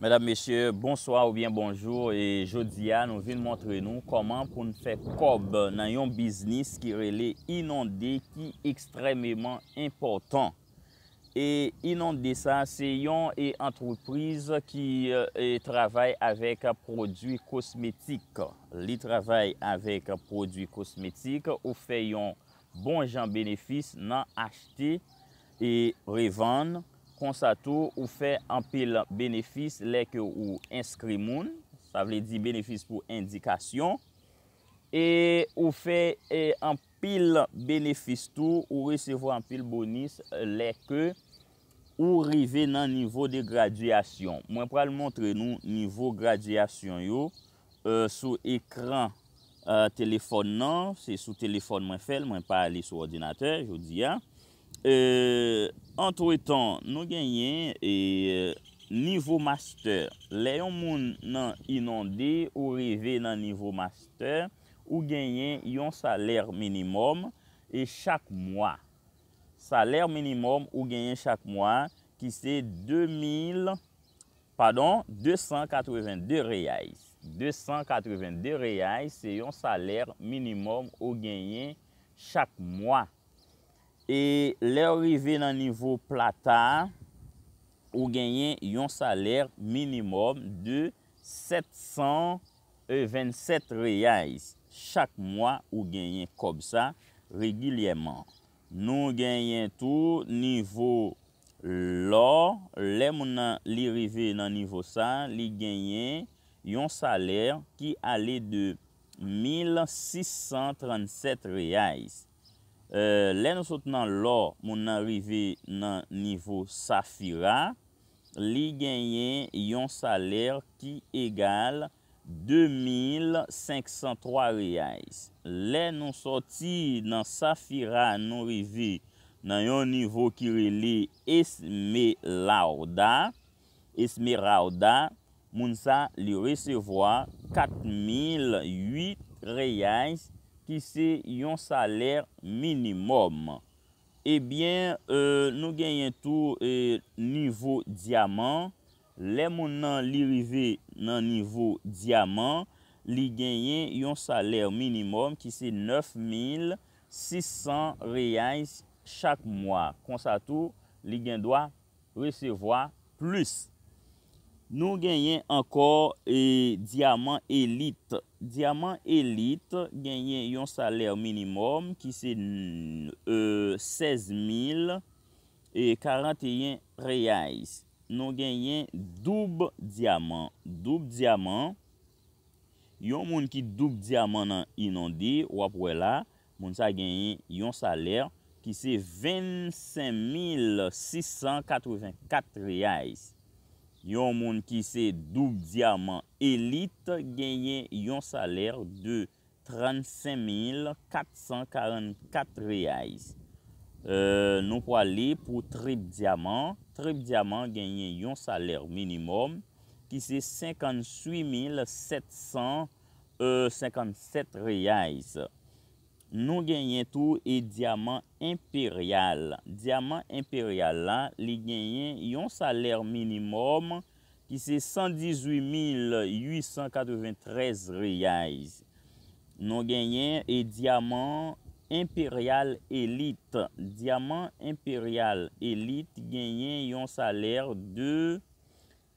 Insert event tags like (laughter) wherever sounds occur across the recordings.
Madame, mèche, bonsoir ou bien bonjour. Jodya ah, nou vin montre nou koman pou nou fè kob nan yon biznis ki rele inonde ki ekstremèman important. E inonde sa, se yon e euh, antropriz ki travay avèk prodwi kosmetik. Li travay avèk prodwi kosmetik ou fè yon bon jan benefis nan achte e revan. konsato ou fe an pil benefis leke ou inskrimoun. Sa vle di benefis pou indikasyon. E ou fe e, an pil benefis tou ou resevo an pil bonus leke ou rive nan nivou de gradyasyon. Mwen pral montre nou nivou gradyasyon yo e, sou ekran e, telefon nan. Se sou telefon mwen fel, mwen pa ale sou ordinateur, jodi ya. E, Entretan nou genyen Nivou master Le yon moun nan inonde Ou reve nan nivou master Ou genyen yon saler minimum E chak mwa Saler minimum ou genyen chak mwa Ki se 2282 reay 282 reay Se yon saler minimum ou genyen chak mwa E le rive nan nivou plata, ou genyen yon saler minimum de 727 reyayz. Chak mwa ou genyen kob sa regilyeman. Nou genyen tou nivou la, le mounan li rive nan nivou sa, li genyen yon saler ki ale de 1637 reyayz. Euh, Le nou sot nan lor moun nareve nan nivou Safira, li genyen yon saler ki egal 2,503 reyayz. Le nou sot nan Safira nareve nan yon nivou ki rele Esme Laoda, moun sa li resevoa 4,008 reyayz. Ki se yon saler minimum. Ebyen eh euh, nou genyen tou euh, nivou diamant. Le moun nan li rive nan nivou diamant. Li genyen yon saler minimum ki se 9600 reyans chak mwa. Kon sa tou li gen doa resevoa plus. Nou genyen ankor e diamant elit. Diamant elit genyen yon saler minimum ki se 16,041 e, e reyayz. Nou genyen doub diamant. Doub diamant. Yon moun ki doub diamant nan inondi wap wè la moun sa genyen yon saler ki se 25,684 reyayz. Yon moun ki se doub diamant elit genyen yon saler de 35444 reyayz. Euh, nou po ale pou trib diamant, trib diamant genyen yon saler minimum ki se 58757 euh, reyayz. Nou genyen tou e diamant imperial. Diamant imperial la, li genyen yon saler minimum ki se 118,893 riyay. Nou genyen e diamant imperial elite. Diamant imperial elite genyen yon saler de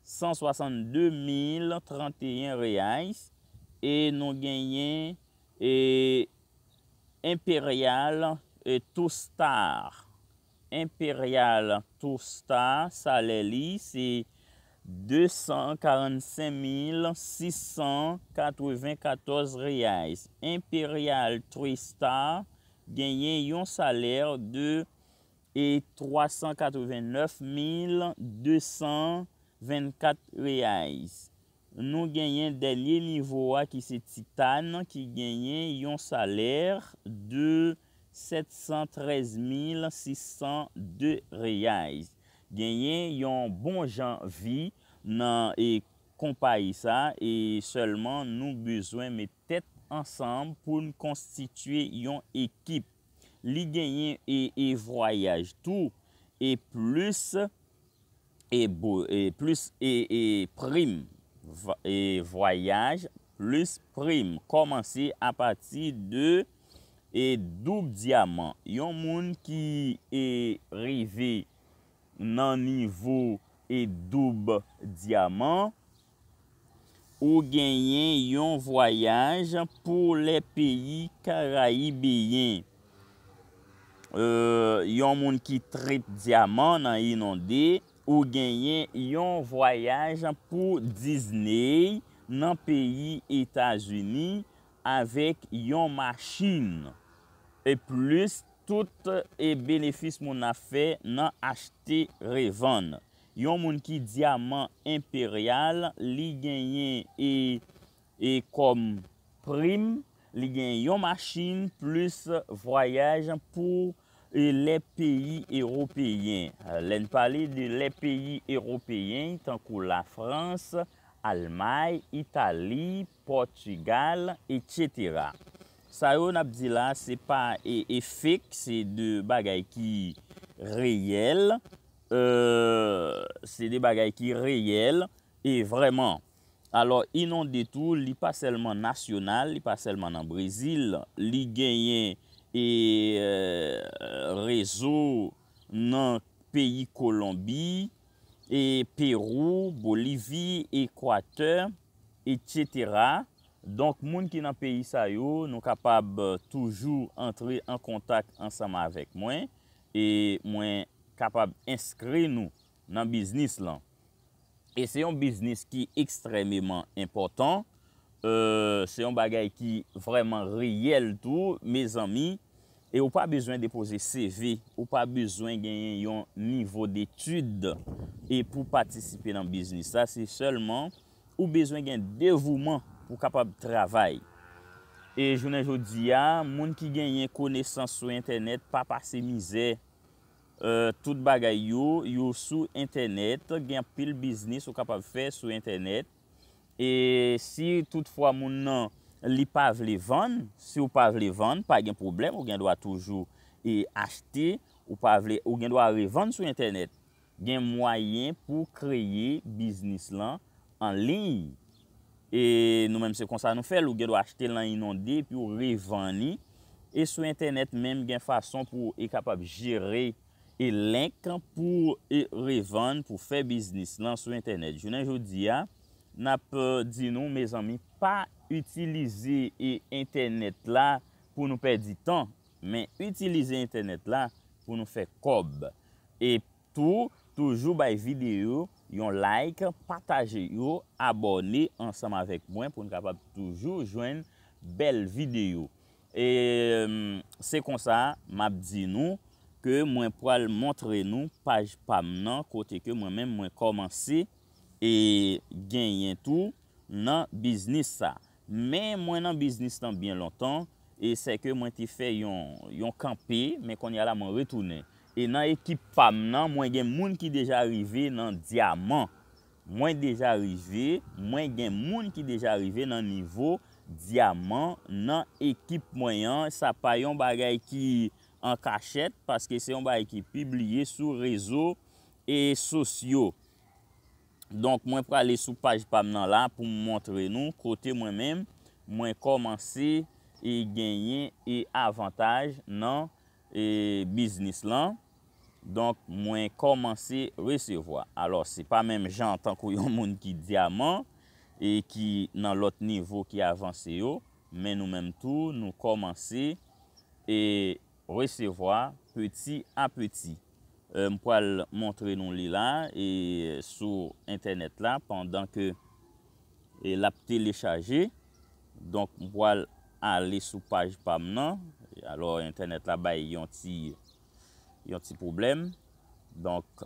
162,031 riyay. E nou genyen e... Imperial Tourstar salè li se 245,694 riyaz. Imperial Tourstar genyen yon salè de 389,224 riyaz. Nou genyen denye nivou a ki se titan ki genyen yon saler de 713,602 riyaz. Genyen yon bon janvi nan e kompay sa e seulement nou bezwen metet ansan pou nou konstituye yon ekip. Li genyen e voyaj tou e, e plus e, e prim. E voyage plus prim. Komanse apati de edoub diamant. Yon moun ki e rive nan nivou edoub diamant. Ou genyen yon voyaj pou le peyi karaibiyen. Euh, yon moun ki trip diamant nan inonde. Ou genyen yon voyaj pou Disney nan peyi Etasuni avèk yon machin. E plus, tout e benefis moun a fè nan achete revan. Yon moun ki diamant imperial li genyen e, e kom prim. Li genyen yon machin plus voyaj pou Disney. e le peyi eropeyen. Len pale de le peyi eropeyen tan ko la Frans, Almai, Itali, Portugal, etc. Saon Abdila se pa e efek, se de bagay ki reyel, euh, se de bagay ki reyel, e vreman. Alors, inon de tou, li pa selman nasyonal, li pa selman nan Brezil, li genyen genyen E, e rezo nan peyi Kolombi, e Peru, Bolivie, Ekwater, etc. Donk moun ki nan peyi sa yo nou kapab toujou antre an kontak ansama avek mwen e mwen kapab inskre nou nan biznis lan. E se yon biznis ki ekstrememan important Euh, se yon bagay ki vreman riyel tou, me zami, e ou pa bezwen depoze CV, ou pa bezwen genyen yon nivou detude e pou patisipe nan biznis. Sa se selman ou bezwen gen devouman pou kapab trabay. E jounen jodi ya, moun ki genyen konesans sou internet pa pase mize, euh, tout bagay yo, yo sou internet, gen pil biznis ou kapab fe sou internet. E si tout fwa moun nan li pavle van, se ou pavle van, pa gen problem, ou gen do a toujou e achete, ou gen do a revan sou internet, gen mwayen pou kreye biznis lan anlin. E nou menm se konsa nou fel, ou gen do achete lan inonde, pi ou revan li, e sou internet menm gen fason pou e kapab jere e lenk pou e revan, pou fe biznis lan sou internet. Jounen joudi ya, Nap euh, di nou, me zanmi, pa utilize e internet la pou nou perdi tan, men utilize internet la pou nou fe kob. E tou, toujou bay videyo, yon like, pataje yo, abone ansam avek mwen, pou nou kapab toujou jwen bel videyo. E euh, se konsa, map di nou, ke mwen pral montre nou paj pam nan kote ke mwen men mwen komanse, E gen yentou nan biznis sa. Men mwen nan biznis tan bien lontan. E se ke mwen te fe yon kampe men kon yala mwen retounen. E nan ekip pam nan mwen gen moun ki deja rive nan diamant. Mwen deja rive, mwen gen moun ki deja rive nan nivou diamant nan ekip mwen yan. Sa pa yon bagay ki an kachet. Paske se yon bagay ki pibliye sou rezo e sosyo. Donk mwen prale sou paje pamenan la pou mwontre nou kote mwen menm, mwen komanse e genyen e avantaj nan biznis lan. Donk mwen komanse resevoa. Alors se pa menm jan tanko yon moun ki diaman e ki nan lot nivou ki avanse yo, men nou menm tou nou komanse e resevoa peti a peti. Euh, mpoal montre nou li la, e sou internet la, pandan ke e lap telechage, donk mpoal a li sou page pam nan, alor internet la bay yon ti yon ti problem, donk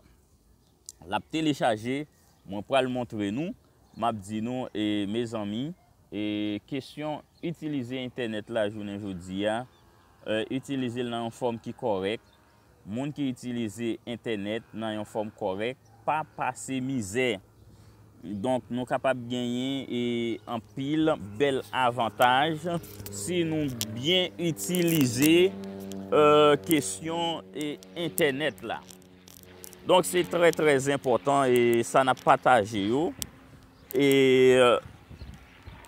lap telechage, mpoal montre nou, map di nou, e me zami, e kesyon, itilize internet la, jounen joudi ya, itilize euh, nan yon form ki korek, moun ki itilize internet nan yon fòm korek pa pase mizè. Donk nou kapap genyen e an pil bel avantaj si nou byen itilize euh, kèsyon e internet la. Donk se tre tre important e sa nan pataje yo. E euh,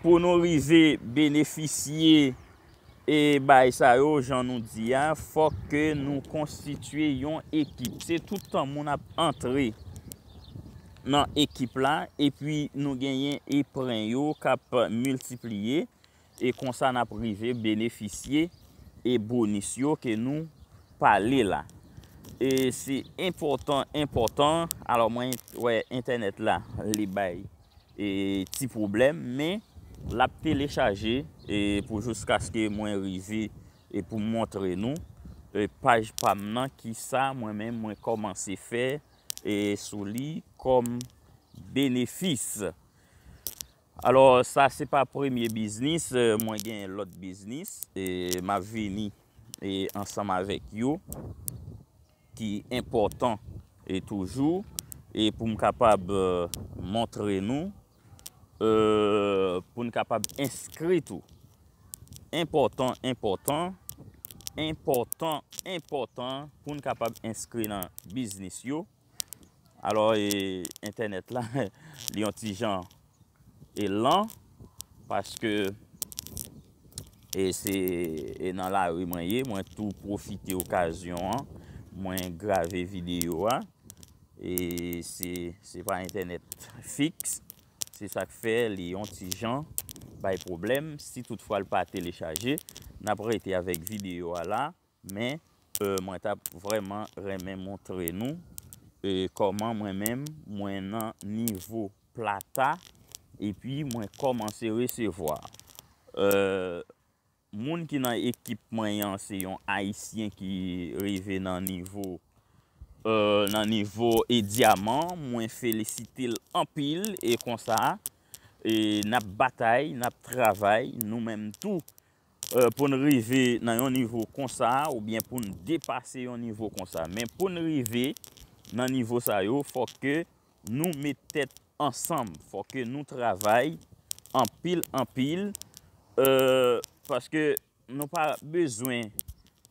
pou nou rize beneficye E bay sa yo, jan nou di ya, fok ke nou konstituye yon ekip. Se toutan moun ap entre nan ekip la, epi nou genyen epren yo kap multipliye, e konsan ap rive beneficye e bonis yo ke nou pale la. E se importan, importan, alo mwen internet la li bay e ti problem, men la pele chaje, E pou jous ka skè mwen rive pou mwontre nou e page pam nan ki sa mwen mè mwen koman se fè e sou li kom benefis alò sa se pa prèmye biznis, mwen gen lòt biznis mwen veni ansam avèk yo ki important e toujou pou m kapab euh, mwontre nou euh, pou m kapab inskritou Impotant, impotant, impotant, impotant pou nou kapab inskri nan biznis yo. Alors, e, internet la, (laughs) li yon ti jan, e lan. Paske, e, e nan la remanye, mwen tou profite okasyon, mwen grave video. E se pa internet fixe. Se sak fe, li yon ti jan, bay problem, si toutfwa l pa a telechaje, na pre ite avek video ala, men, euh, mwen tap vreman remen montre nou, e koman mwen men mwen nan nivou plata, e pi mwen komanse resevoa. Euh, moun ki nan ekip mwen yon, se yon Haitien ki rive nan nivou, Euh, nan nivou e diamant, mwen felisite l anpil e konsa, e nap batay, nap travay, nou menm tou, euh, pou nou rive nan yon nivou konsa, ou bien pou nou depase yon nivou konsa. Men pou nou rive nan nivou sayo, fò ke nou metet ansamb, fò ke nou travay, anpil, anpil, fò euh, ke nou pa bezwen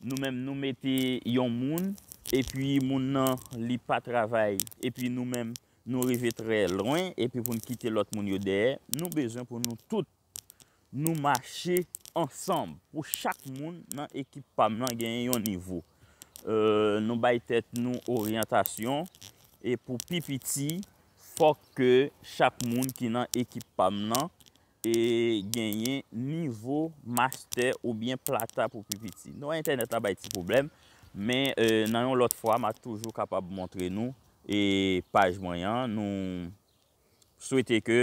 nou menm nou meti yon moun, Epi moun nan li pa travay, epi nou menm nou rive tre lwen, epi pou nou kite lot moun yo der, nou bezwen pou nou tout nou mache ansamb pou chak moun nan ekip pam euh, nan genyen yon nivou. Nou bay tet nou oryantasyon, epi pou pipiti, fok ke chak moun ki nan ekip pam nan, genyen nivou master ou bien plata pou pipiti. Nou internet la bay ti probleme. Men euh, nan yon lot fwa, ma toujou kapab mwontre nou. E paj mwenyan, nou souwete ke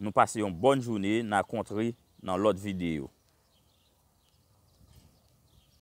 nou pase yon bon jouni nan kontri nan lot videyo.